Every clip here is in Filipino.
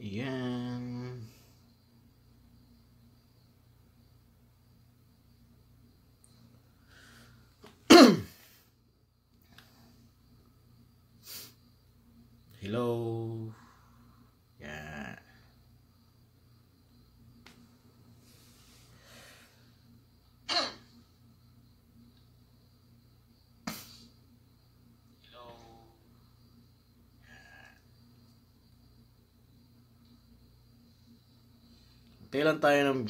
Yan. Hello. Magtailan tayo ng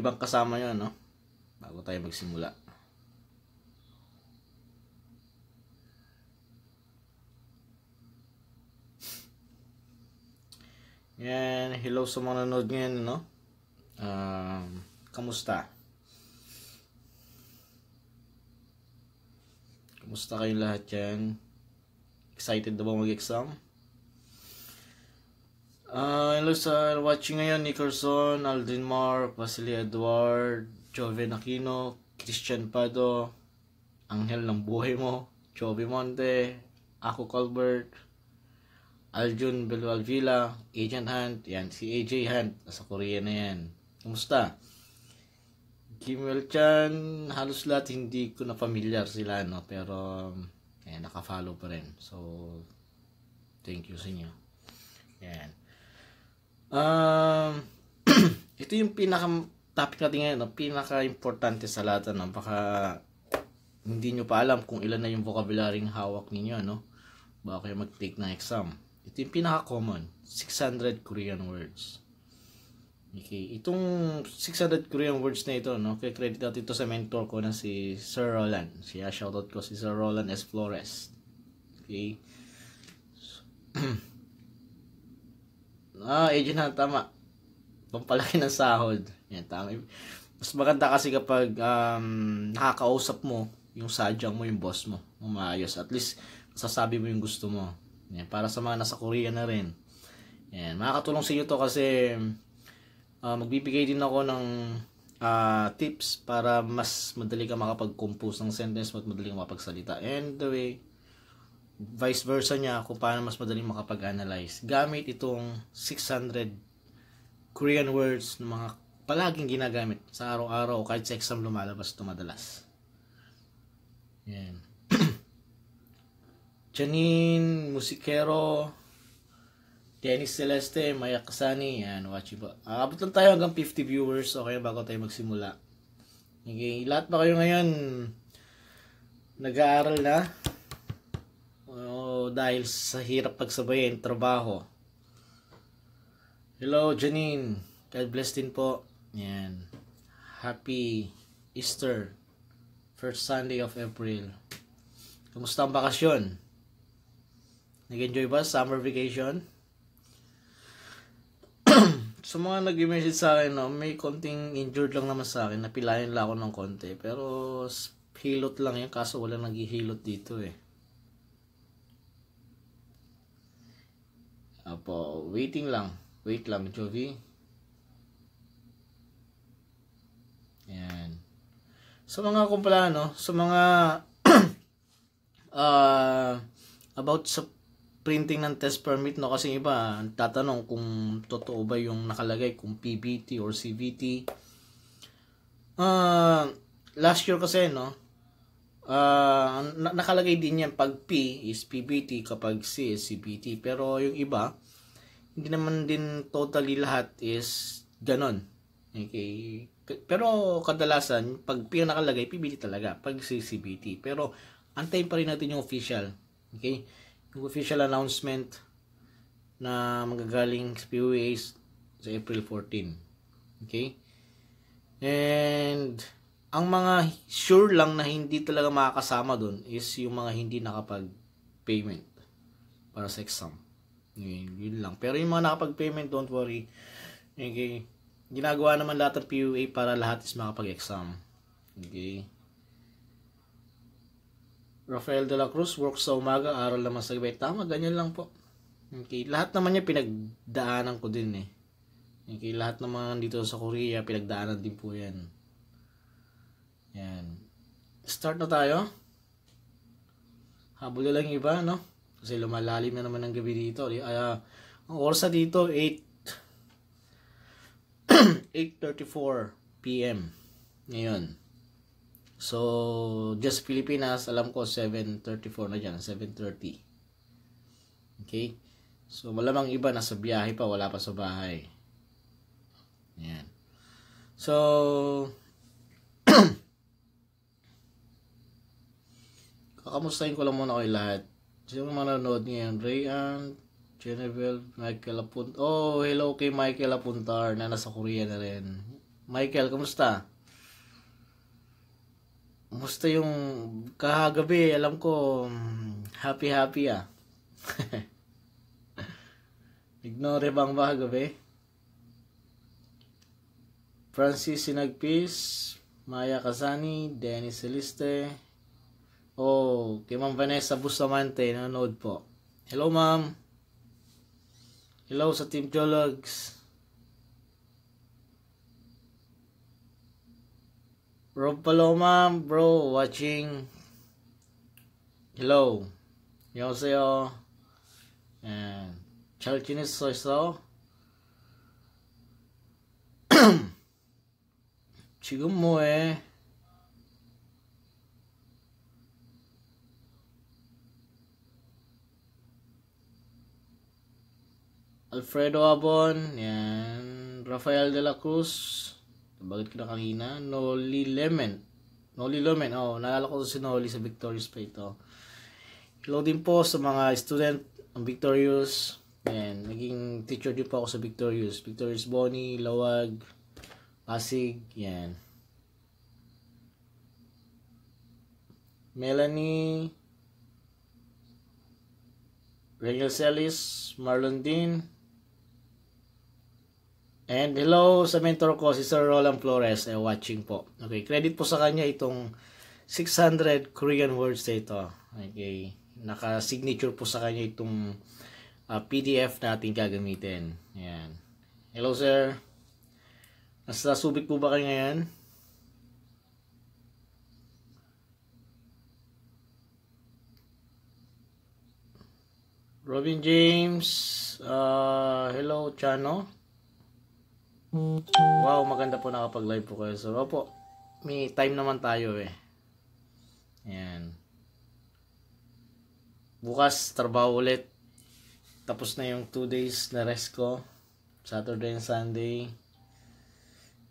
ibang kasama yun, no? Bago tayo magsimula. Yan, hello sa mga nanonood ngayon, no? Um, kamusta? Kamusta kayo lahat yan? Excited na ba mag-exam? Uh, hello sa watching ngayon, Nicholson, Aldrin Mark, Vasily Edward, Joven Aquino, Christian Pado, Anghel ng Buhay Mo, Jovi Monte, Ako Colbert, Aljun Belualvila, Agent Hunt, yan, si AJ Hunt, nasa Korea na yan. Kumusta? Kimwell Chan, halos lahat hindi ko na familiar sila, no? pero eh, nakafollow pa rin. So, thank you sa inyo. Yan. Um, ito yung pinaka topic natin ngayon, ang pinaka-importante sa lahat, ano? Baka hindi nyo pa alam kung ilan na yung vocabulary vocabularyng hawak ninyo, ano? Baka kayo mag-take ng exam. Ito yung pinaka-common, 600 Korean words. Okay, itong 600 Korean words na ito, no? Kaya credit natin ito sa mentor ko na si Sir Roland. Siya, shoutout ko si Sir Roland S. Flores. Okay? Ah, eh, agent na tama. Pampalaki ng sahod. Yan, tama. Mas maganda kasi kapag um, nakakausap mo yung sadyang mo, yung boss mo. Umayos. At least, sasabi mo yung gusto mo. Yan, para sa mga nasa Korea na rin. Yan, makakatulong sa inyo to kasi uh, magbibigay din ako ng uh, tips para mas madali ka makapag-compose ng sentence, at madali ka makapagsalita. And the way, vice versa niya kung paano mas madaling makapag-analyze. Gamit itong 600 Korean words na mga palaging ginagamit sa araw-araw o kahit sa exam lumalabas ito madalas. Yan. Janine Musikero, Dennis Celeste, Maya Kasani, yan, watch ba. Abot lang tayo hanggang 50 viewers, okay, bago tayo magsimula. Okay, lahat ba kayo ngayon nag-aaral na? dahil sa hirap pagsabayin trabaho. Hello Janine, God bless din po. Yan. Happy Easter, first Sunday of April. Kumusta ang bakasyon? Nag-enjoy ba summer vacation? sa mga nag-message sa akin, no, may konting injured lang naman sa akin. Napilayan lang ako ng konti. Pero hilot lang yan. Kaso wala naghihilot dito eh. Opo, waiting lang. Wait lang, Jovi. Ayan. Sa so, mga kumpala, no? so, mga uh, about sa printing ng test permit, no? Kasi iba, tatanong kung totoo ba yung nakalagay, kung PBT or CVT. Uh, ah, last year kasi, no? Uh, nakalagay din yan pag P is PBT, kapag C is CBT. Pero yung iba, hindi naman din totally lahat is ganon. Okay. Pero kadalasan, pag P yung nakalagay, PBT talaga. Pag C, CBT. Pero antayin pa rin natin yung official. Okay. Yung official announcement na magagaling sa POAs sa April 14. Okay. And ang mga sure lang na hindi talaga makakasama doon is yung mga hindi nakapag-payment para sa exam. Yun, yun lang. Pero yung mga nakapag-payment, don't worry. Okay. Ginagawa naman lahat ng PUA para lahat is makapag-exam. Okay. Rafael de la Cruz, works sa umaga, aral naman sa gabi. Tama, ganyan lang po. Okay. Lahat naman niya pinagdaanan ko din eh. Okay. Lahat ng mga dito sa Korea, pinagdaanan din po yan. Yan. Start na tayo. Habol lang yung iba, no? Kasi lumalalim na naman ng gabi dito. Ay, uh, ang orsa dito, 8 8.34 p.m. Ngayon. So, just Pilipinas, alam ko 7.34 na dyan, 7.30. Okay? So, malamang iba nasa biyahe pa, wala pa sa bahay. Ayan. So, kakamustahin ko lang muna kayo lahat. Sino manonood ngayon? Rayan, Genevieve, Michael Apuntar. Oh, hello kay Michael Apuntar na nasa Korea na rin. Michael, kamusta? Kamusta yung kahagabi? Alam ko, happy-happy ah. Ignore bang ba kagabi? Francis Sinagpis, Maya Kasani, Dennis Celeste, Oh, kay Ma'am Vanessa Bustamante, nanonood po. Hello, Ma'am. Hello sa Team Jologs. Rob Paloma, bro, watching. Hello. 안녕하세요. And 잘 지냈어 있어? 지금 뭐해? Alfredo Abon, yan. Rafael de la Cruz, bagit ko na kanina. Noli Lemon. Noli Lement, oh, naalala ko si Noli sa Victorious pa ito. Hello din po sa mga student ng Victorious. Yan, naging teacher din po ako sa Victorious. Victorious Bonnie, Lawag, Pasig, yan. Melanie, Rangel Celis, Marlon Dean, And hello sa mentor ko, si Sir Roland Flores, eh, watching po. Okay, credit po sa kanya itong 600 Korean words na ito. Okay, naka-signature po sa kanya itong uh, ah, PDF natin gagamitin. Ayan. Hello sir. Nasa subik po ba kayo ngayon? Robin James, uh, hello Chano. Wow, maganda po nakapag-live po kayo. So, opo, may time naman tayo eh. Ayan. Bukas, trabaho ulit. Tapos na yung 2 days na rest ko. Saturday and Sunday.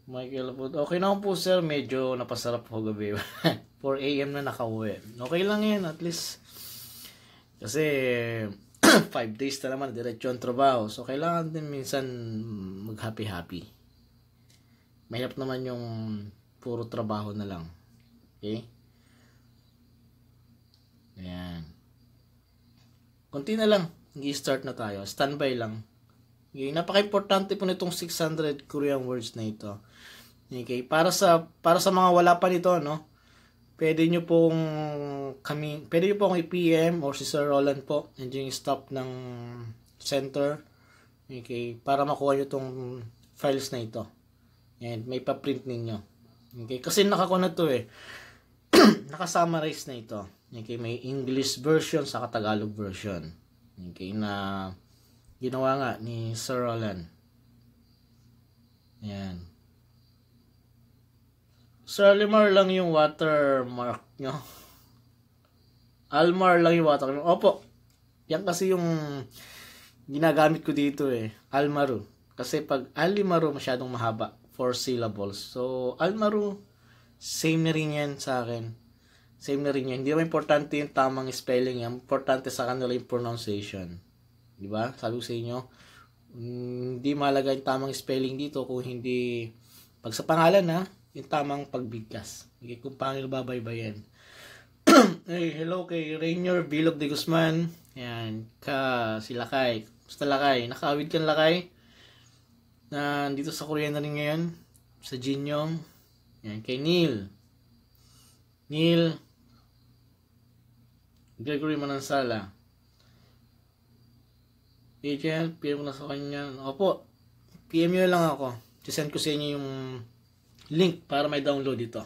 Michael po. Okay na po sir. Medyo napasarap po gabi. 4 a.m. na nakauwi. Okay lang yan. At least. Kasi 5 days na naman, diretso ang trabaho. So, kailangan din minsan mag-happy-happy. Mahirap naman yung puro trabaho na lang. Okay? Ayan. konti na lang. i start na tayo. Standby lang. Okay? Napaka-importante po nitong 600 Korean words na ito. Okay? Para sa, para sa mga wala pa nito, no? pwede nyo pong kami, pwede nyo pong i-PM or si Sir Roland po, and yung stop ng center, okay, para makuha nyo tong files na ito. and may pa-print ninyo. Okay, kasi nakakuha na to eh. Nakasummarize na ito. Okay, may English version sa Tagalog version. Okay, na ginawa nga ni Sir Roland. Yan. Sir Alimar lang yung watermark nyo. Almar lang yung watermark. Opo. Yan kasi yung ginagamit ko dito eh. Almaru. Kasi pag Alimaru masyadong mahaba. Four syllables. So, Almaru, same na rin yan sa akin. Same na rin yan. Hindi naman importante yung tamang spelling yan. Importante sa kanila yung pronunciation. Di ba? Sabi ko sa inyo, hindi malaga yung tamang spelling dito kung hindi pag sa pangalan ha yung tamang pagbigkas. Okay, kung paano babaybayan. hey, hello kay Rainier Bilog de Guzman. Yan, ka si Lakay. Basta Lakay, nakawid kang Lakay. Na dito sa kuryente rin ngayon sa Jinyong. Yan, kay Neil. Neil Gregory Manansala. Agent, PM ko na sa kanya. Opo, PM nyo lang ako. send ko sa inyo yung link para may download dito.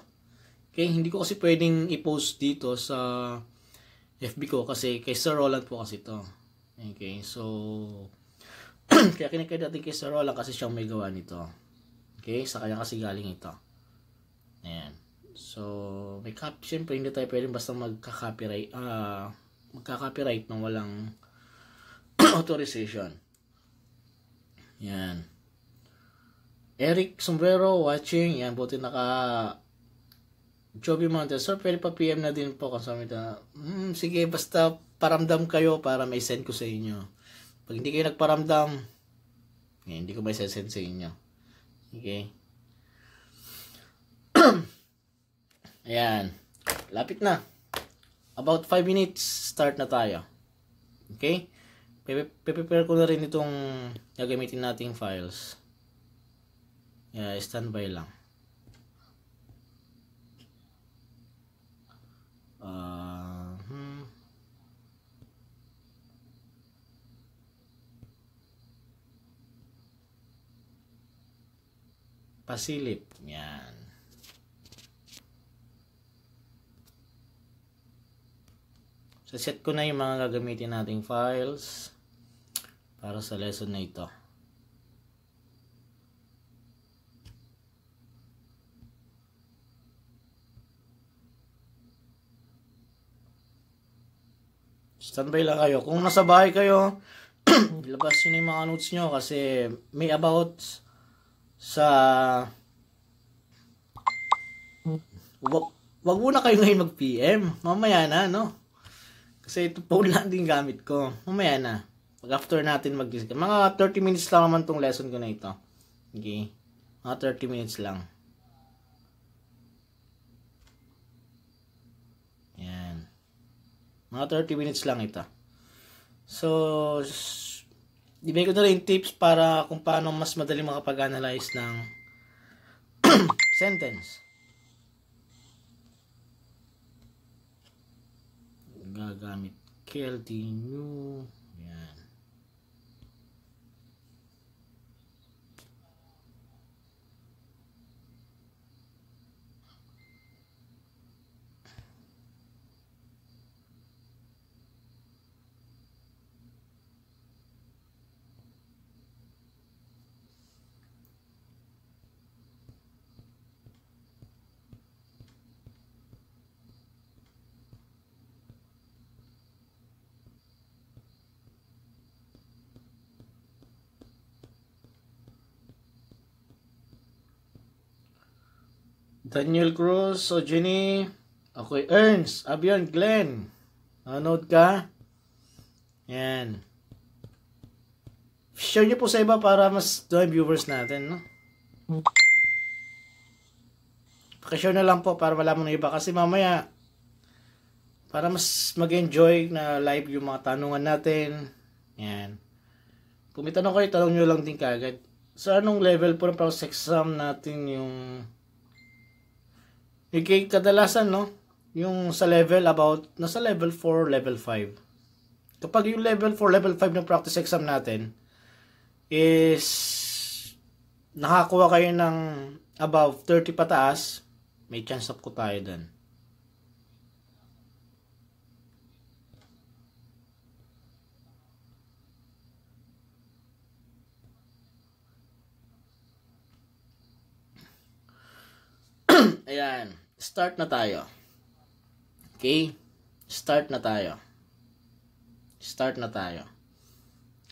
Okay, hindi ko kasi pwedeng i-post dito sa FB ko kasi kay Sir Roland po kasi ito. Okay, so kaya kinikita natin kay Sir Roland kasi siyang may gawa nito. Okay, sa kanya kasi galing ito. Ayan. So, may copy, syempre hindi tayo pwedeng basta magka-copyright, ah, uh, magka-copyright nang walang authorization. Yan. Eric Sombrero watching. Yan, buti naka Joby Mountain. Sir, pwede pa PM na din po. Kasama na, mm, sige, basta paramdam kayo para may send ko sa inyo. Pag hindi kayo nagparamdam, eh, hindi ko may send sa inyo. Okay? Ayan. Lapit na. About 5 minutes, start na tayo. Okay? Pe-prepare ko na rin itong gagamitin nating files. Yeah, standby lang. Uh, hmm. Pasilip. Yan. So, set ko na yung mga gagamitin nating files para sa lesson na ito. standby lang kayo. Kung nasa bahay kayo, ilabas nyo na yung mga notes nyo kasi may about sa wag, wag muna kayo ngayon mag-PM. Mamaya na, no? Kasi ito phone lang din gamit ko. Mamaya na. Pag after natin mag Mga 30 minutes lang naman tong lesson ko na ito. Okay? Mga 30 minutes lang. Mga 30 minutes lang ito. So, ibigay ko na rin tips para kung paano mas madali makapag-analyze ng sentence. Gagamit KLT new Daniel Cruz, Ogeny, okay, Ernst, Abion, Glenn, nanood ka? Yan. Share nyo po sa iba para mas join viewers natin, no? Pakishare na lang po para malaman ng iba kasi mamaya para mas mag-enjoy na live yung mga tanungan natin. Yan. Kung may tanong kayo, tanong nyo lang din kagad. Sa anong level po ng process exam natin yung Okay, eh, kadalasan, no? Yung sa level about, nasa level 4, level 5. Kapag yung level 4, level 5 ng practice exam natin is nakakuha kayo ng above 30 pataas, may chance up ko tayo dun. Ayan start na tayo. Okay? Start na tayo. Start na tayo.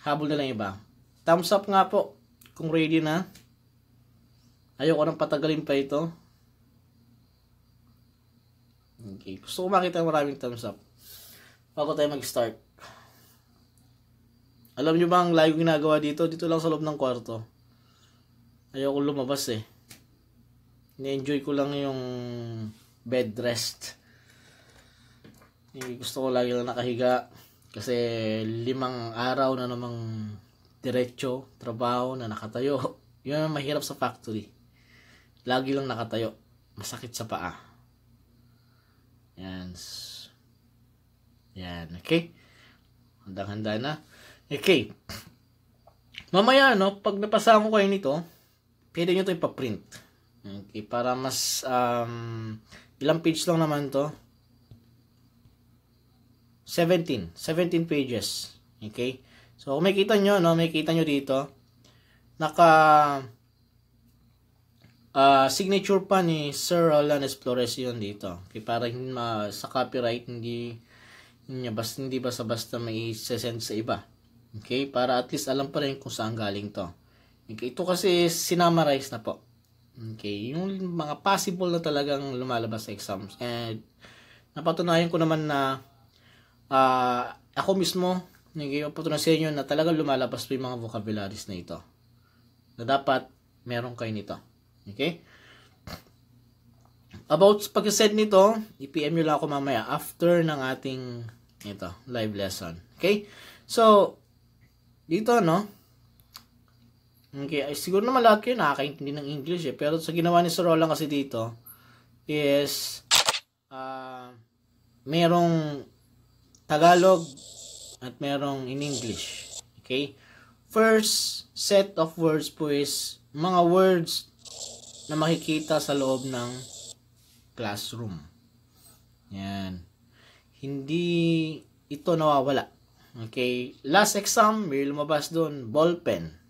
Habol na lang iba. Thumbs up nga po kung ready na. Ayoko nang patagalin pa ito. Okay. Gusto ko makita maraming thumbs up. Bago tayo mag-start. Alam nyo ba ang layo ginagawa dito? Dito lang sa loob ng kwarto. Ayoko lumabas eh. Na-enjoy ko lang yung bed rest. Eh, gusto ko lagi lang nakahiga. Kasi limang araw na namang diretso, trabaho na nakatayo. Yun ang mahirap sa factory. Lagi lang nakatayo. Masakit sa paa. Yan. Yan. Okay. Handang-handa na. Okay. Mamaya, no, pag napasama ko kayo nito, pwede nyo ito ipaprint. Okay, para mas um, ilang page lang naman to? 17. 17 pages. Okay? So, kung makita nyo, no, makita niyo dito, naka uh, signature pa ni Sir Roland Flores 'yon dito. Okay, para uh, sa copyright hindi niya basta hindi basta-basta may send sa iba. Okay, para at least alam pa rin kung saan galing to. Okay, ito kasi sinamarize na po. Okay, yung mga possible na talagang lumalabas sa exams. And napatunayan ko naman na uh, ako mismo, nagpapatunayan sa inyo na talagang lumalabas po yung mga vocabularies na ito. Na dapat meron kayo nito. Okay? About pag-send nito, i-PM nyo lang ako mamaya after ng ating ito, live lesson. Okay? So, dito, no? Okay, ay, siguro naman lahat kayo nakakaintindi ng English eh. Pero sa ginawa ni Sir Roland kasi dito is uh, merong Tagalog at merong in English. Okay? First set of words po is mga words na makikita sa loob ng classroom. Yan. Hindi ito nawawala. Okay? Last exam, may lumabas doon, ballpen.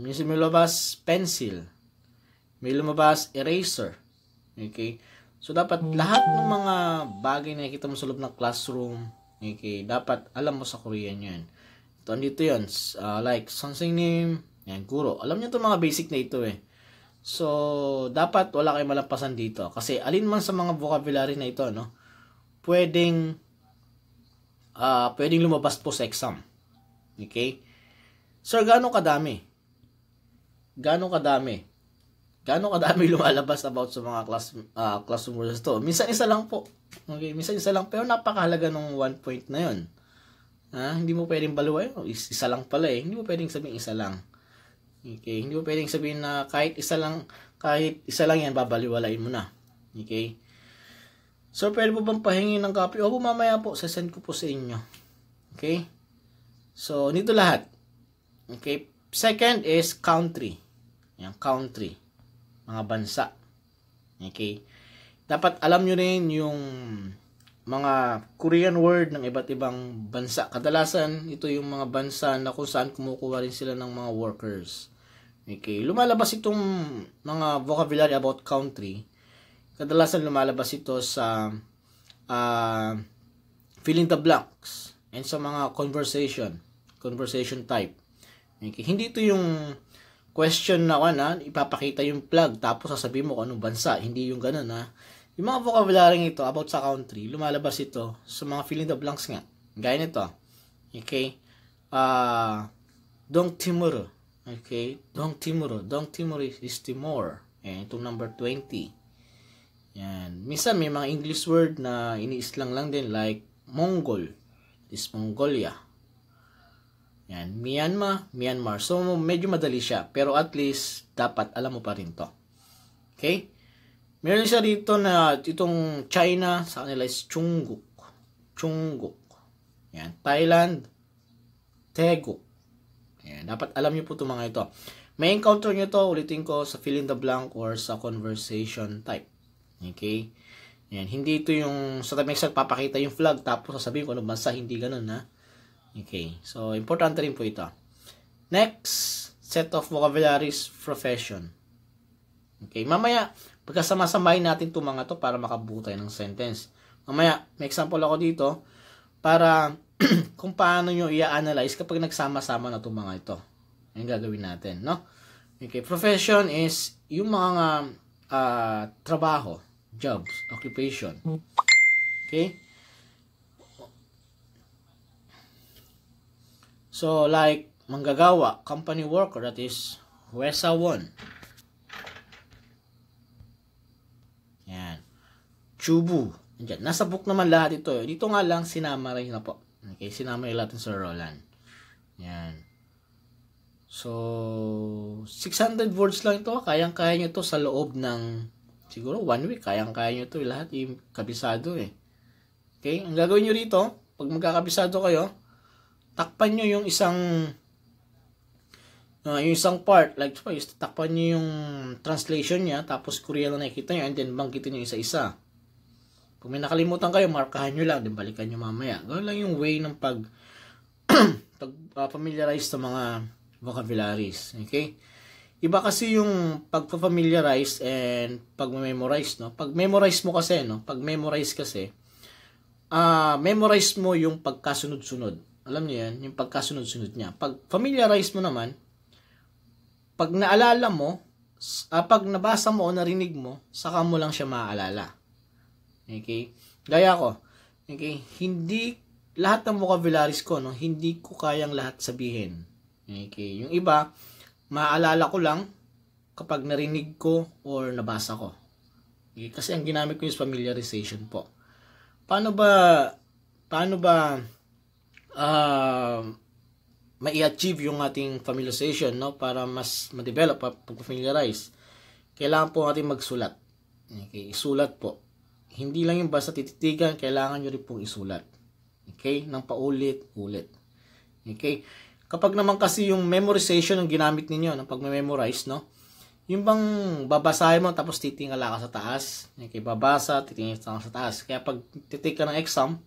Minsan may lumabas pencil. May lumabas eraser. Okay? So, dapat hmm. lahat ng mga bagay na nakikita mo sa loob ng classroom, okay, dapat alam mo sa Korean yan. Ito, andito yun. Uh, like, something name, yan, guro. Alam niyo itong mga basic na ito eh. So, dapat wala kayong malampasan dito. Kasi alin man sa mga vocabulary na ito, no, pwedeng, uh, pwedeng lumabas po sa exam. Okay? Sir, gaano kadami? gaano kadami? Gaano kadami lumalabas about sa mga class, uh, classroom workers to? Minsan isa lang po. Okay, minsan isa lang. Pero napakahalaga ng one point na yon. Ha? Hindi mo pwedeng baluwain. Isa lang pala eh. Hindi mo pwedeng sabihin isa lang. Okay, hindi mo pwedeng sabihin na kahit isa lang kahit isa lang yan babaliwalain mo na. Okay? So, pwede po bang pahingi ng copy? Opo, mamaya po, sasend ko po sa inyo. Okay? So, nito lahat. Okay? Second is country. Yan, country. Mga bansa. Okay? Dapat alam nyo rin yung mga Korean word ng iba't ibang bansa. Kadalasan, ito yung mga bansa na kung saan kumukuha rin sila ng mga workers. Okay. Lumalabas itong mga vocabulary about country. Kadalasan lumalabas ito sa uh, ah, filling the blanks and sa mga conversation, conversation type. Okay. Hindi ito yung question na one, ha? ipapakita yung plug, tapos sasabihin mo kung anong bansa, hindi yung ganun, ha? Yung mga vocabulary ito about sa country, lumalabas ito sa mga filling the blanks nga. Gaya nito. Okay? Uh, Dong Timur. Okay? Dong Timur. Dong Timur is, is Timor. Eh, itong number 20. Yan. Minsan may mga English word na iniislang lang din like Mongol is Mongolia. Yan, Myanmar, Myanmar. So, medyo madali siya. Pero at least, dapat alam mo pa rin to. Okay? Meron siya dito na itong China, sa kanila is Chungguk. Chungguk. Yan, Thailand, Teguk. Yan, dapat alam niyo po itong mga ito. May encounter niyo to, ulitin ko, sa fill in the blank or sa conversation type. Okay? Yan, hindi ito yung sa tabi papakita yung flag tapos sasabihin ko ano bansa, hindi ganun ha. Okay, so importante rin po ito. Next, set of vocabularies, profession. Okay, mamaya, pagkasama-samahin natin itong mga to para makabuo tayo ng sentence. Mamaya, may example ako dito para kung paano nyo i-analyze kapag nagsama-sama na itong mga ito. Yung gagawin natin, no? Okay, profession is yung mga uh, trabaho, jobs, occupation. Okay? So, like, manggagawa, company worker, that is WESA 1. Yan. Chubu. Yan. Nasa book naman lahat ito. Eh. Dito nga lang, sinama na po. Okay, sinama lahat natin sa Roland. Yan. So, 600 words lang ito. Kayang-kaya nyo ito sa loob ng, siguro, one week. Kayang-kaya nyo ito. Eh. Lahat yung kabisado eh. Okay, ang gagawin nyo rito, pag magkakabisado kayo, takpan nyo yung isang uh, yung isang part, like suppose, takpan nyo yung translation niya, tapos Korean lang nakikita nyo, and then banggitin nyo isa-isa. Kung may nakalimutan kayo, markahan nyo lang, then balikan nyo mamaya. Ganoon lang yung way ng pag, pag uh, familiarize sa mga vocabularies. Okay? Iba kasi yung pagpa-familiarize and pag-memorize, no? Pag-memorize mo kasi, no? Pag-memorize kasi, ah uh, memorize mo yung pagkasunod-sunod. Alam niyo yan, yung pagkasunod-sunod niya. Pag familiarize mo naman, pag naalala mo, uh, pag nabasa mo o narinig mo, saka mo lang siya maaalala. Okay? Gaya ko, okay, hindi lahat ng vocabularies ko, no, hindi ko kayang lahat sabihin. Okay? Yung iba, maaalala ko lang kapag narinig ko or nabasa ko. Okay? Kasi ang ginamit ko is familiarization po. Paano ba, paano ba uh, mai-achieve yung ating familiarization no para mas ma-develop pag-familiarize kailangan po natin magsulat okay isulat po hindi lang yung basta tititigan kailangan nyo rin pong isulat okay nang paulit-ulit okay kapag naman kasi yung memorization ang ginamit ninyo ng pagme-memorize no yung bang babasahin mo tapos titingala ka sa taas okay babasa titingala ka sa taas kaya pag titake ka ng exam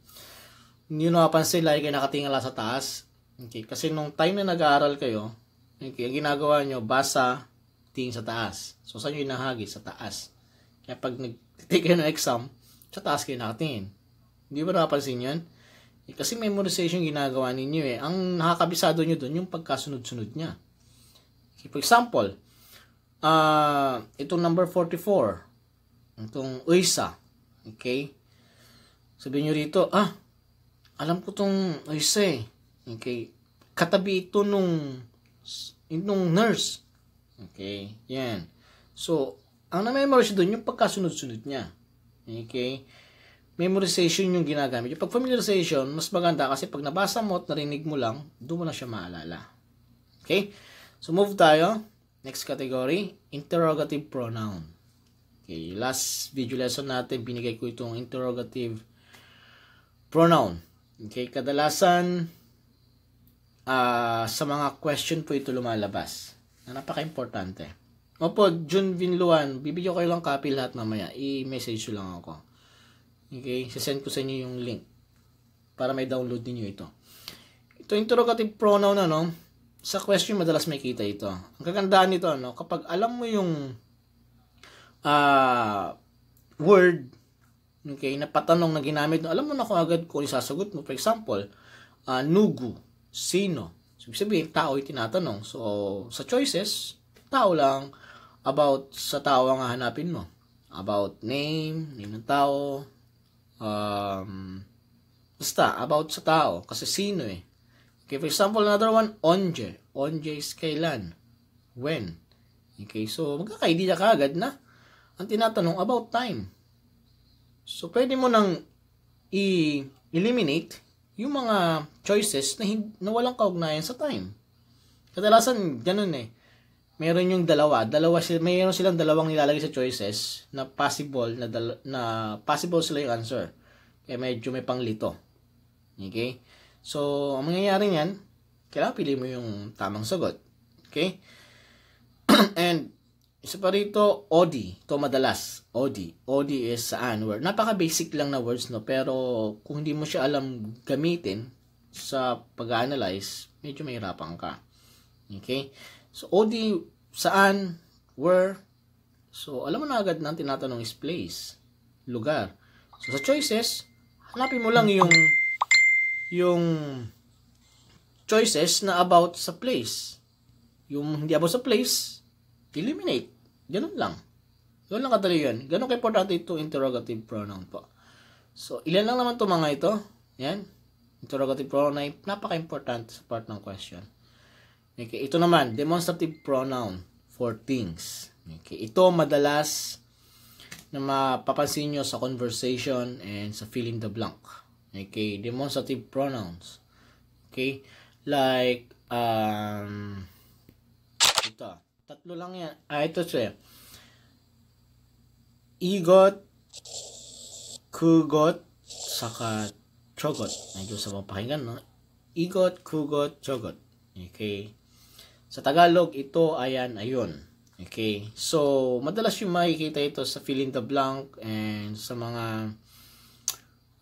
hindi nyo napansin lagi kayo nakatingala sa taas. Okay, kasi nung time na nag-aaral kayo, okay, ang ginagawa nyo, basa, ting sa taas. So, saan nyo inahagi? Sa taas. Kaya pag nag-take kayo ng exam, sa taas kayo nakatingin. Hindi ba napansin yun? Eh, kasi memorization ginagawa ninyo eh. Ang nakakabisado nyo dun, yung pagkasunod-sunod niya. Okay, for example, uh, itong number 44, itong UISA, okay? Sabihin nyo rito, ah, alam ko tong isa eh. Okay. Katabi ito nung, nung nurse. Okay. Yan. So, ang na-memorize doon, yung pagkasunod-sunod niya. Okay. Memorization yung ginagamit. Yung pag-familiarization, mas maganda kasi pag nabasa mo at narinig mo lang, doon mo na siya maalala. Okay. So, move tayo. Next category, interrogative pronoun. Okay, last video lesson natin, binigay ko itong interrogative pronoun. Okay, kadalasan uh, sa mga question po ito lumalabas na napaka-importante. Opo, June Vinluan, bibigyan ko kayo lang copy lahat mamaya. I-message ko lang ako. Okay, sasend ko sa inyo yung link para may download niyo ito. Ito interrogative pronoun ano, sa question madalas may kita ito. Ang kagandaan nito ano, kapag alam mo yung uh, word okay, na patanong na ginamit, alam mo na kung agad kung isasagot mo. For example, uh, nugu, sino? So, ibig sabihin, tao yung tinatanong. So, sa choices, tao lang about sa tao ang hahanapin mo. About name, name ng tao, um, basta, about sa tao. Kasi sino eh. Okay, for example, another one, onje. Onje is kailan. When. Okay, so magkakaidea ka agad na ang tinatanong about time. So, pwede mo nang i-eliminate yung mga choices na, hindi, na walang kaugnayan sa time. Kadalasan, ganun eh. Meron yung dalawa, dalawa sila, meron silang dalawang nilalagay sa choices na possible na, na possible sila yung answer. Kaya medyo may panglito. Okay? So, ang mangyayari niyan, kailangan pili mo yung tamang sagot. Okay? And isa pa rito, OD. Ito madalas, OD. OD is saan word. Napaka-basic lang na words, no? Pero kung hindi mo siya alam gamitin sa pag-analyze, medyo mahirapan ka. Okay? So, OD, saan, where. So, alam mo na agad na tinatanong is place, lugar. So, sa choices, hanapin mo lang yung yung choices na about sa place. Yung hindi about sa place, eliminate. Ganun lang. Ganun lang kadali yun. Ganun kayo importante ito interrogative pronoun po. So, ilan lang naman ito mga ito. Yan. Interrogative pronoun ay napaka-important sa part ng question. Okay, ito naman, demonstrative pronoun for things. Okay, ito madalas na mapapansin nyo sa conversation and sa fill in the blank. Okay, demonstrative pronouns. Okay, like, um, ito. Tatlo lang yan. Ah, ito siya. Igot, kugot, saka chogot. Medyo sa mga pakinggan, no? Igot, kugot, chogot. Okay. Sa Tagalog, ito, ayan, ayun. Okay. So, madalas yung makikita ito sa fill in the blank and sa mga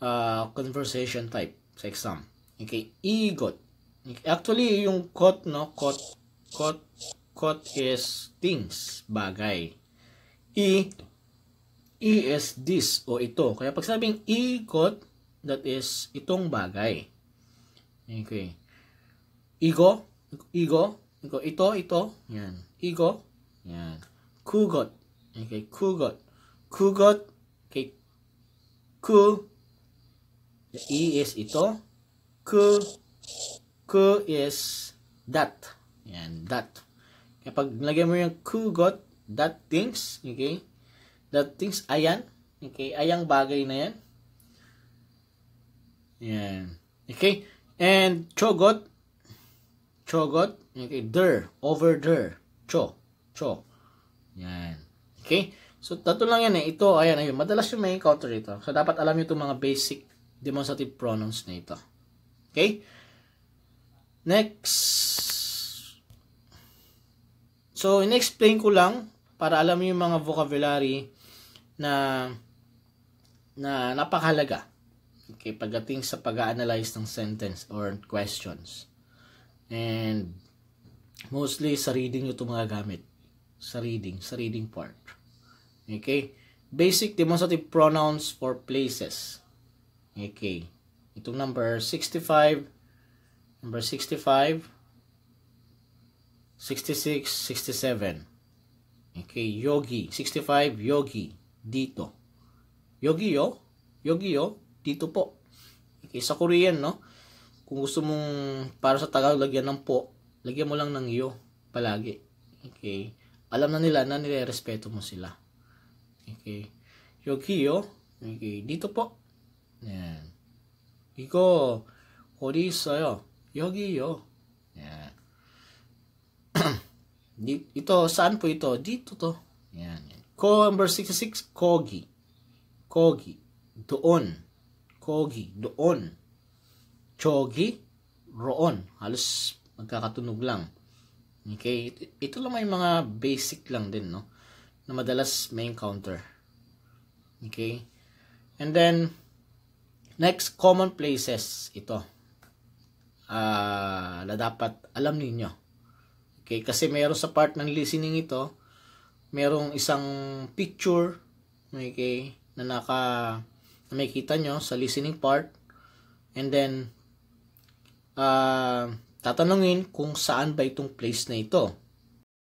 uh, conversation type sa exam. Okay. Igot. Actually, yung kot, no? Kot, kot, Kot is things, bagay. E, E is this o ito. Kaya pag sabing ikot, e that is itong bagay. Okay. Igo, igo, igo, ito, ito, yan. Igo, yan. Kugot, okay, kugot. Kugot, okay, ku, The E is ito, ku, ku is that. Yan, that. Kapag nilagay mo yung kugot, that things, okay? That things, ayan. Okay, ayang bagay na yan. Yan. Okay? And chogot, chogot, okay, there, over there. Cho, cho. Yan. Okay? So, tatlo lang yan eh. Ito, ayan, ayun. Madalas yung may encounter ito. So, dapat alam nyo itong mga basic demonstrative pronouns na ito. Okay? Next. So, in-explain ko lang para alam mo yung mga vocabulary na na napakahalaga okay, pagdating sa pag-analyze ng sentence or questions. And mostly sa reading nyo mga gamit. Sa reading, sa reading part. Okay? Basic demonstrative pronouns for places. Okay. Itong number 65, number 65, 66, 67. Okay, Yogi. 65, Yogi. Dito. Yogi yo. Oh. Yogi yo. Oh. Dito po. Okay, sa Korean, no? Kung gusto mong para sa Tagalog lagyan ng po, lagyan mo lang ng yo palagi. Okay. Alam na nila na nirerespeto mo sila. Okay. Yogi yo. Oh. Okay, dito po. Yan. 이거 어디 Yogi, yo. Ito, saan po ito? Dito to. Yan. yan. Ko number 66, Kogi. Kogi. Doon. Kogi. Doon. Chogi. Roon. Halos magkakatunog lang. Okay. Ito lang may mga basic lang din, no? Na madalas may encounter. Okay. And then, next, common places. Ito. Uh, na dapat alam ninyo Okay, kasi meron sa part ng listening ito, merong isang picture, okay, na naka na makita nyo sa listening part. And then, uh, tatanungin kung saan ba itong place na ito.